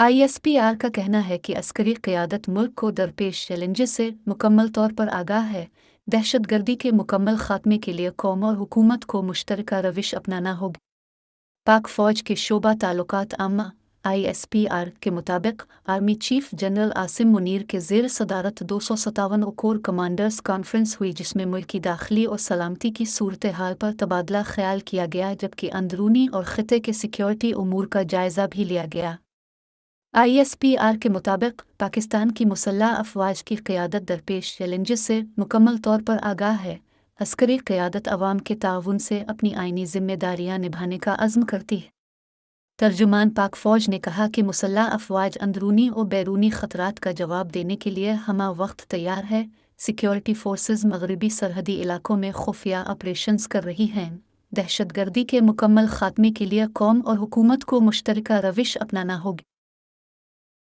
ISPR का कहना है कि अस्करी क़्यादत मुल्क को दरपेश चैलेंजेस से मुकम्मल तौर पर आगाह है दहशतगर्दी के मुकम्मल खात्मे के लिए कौम और हुकूमत को मुश्तरका रविश अपनाना होगा पाक फौज के शोबा ताल्लुकात आमा आर के मुताबिक army chief general Asim Munir के जेर सदारत दो सौ सतावन कोर कमांडर्स कॉन्फ्रेंस हुई जिसमें मुल्की दाखिली और सलामती की सूरत हाल पर तबादला ख्याल किया गया जबकि अंदरूनी और ख़त्े के सिक्योरिटी अमूर का जायजा भी लिया गया आईएसपीआर के मुताबिक पाकिस्तान की मुसल्ह अफवाज की क़्यादत दरपेश चैलेंजेस से मुकम्मल तौर पर आगाह है अस्करी क़्यादत अवाम के ताउन से अपनी आइनी जिम्मेदारियां निभाने का आजम करती है तर्जुमान पाक फ़ौज ने कहा कि मुसल्ह अफवाज अंदरूनी और बैरूनी खतरा का जवाब देने के लिए हम वक्त तैयार है सिक्योरिटी फोर्सेज मगरबी सरहदी इलाकों में खुफिया ऑपरेशन कर रही हैं दहशतगर्दी के मुकम्मल ख़ात्मे के लिए कौम और हुकूमत को मुश्तरक रविश अपनाना होगी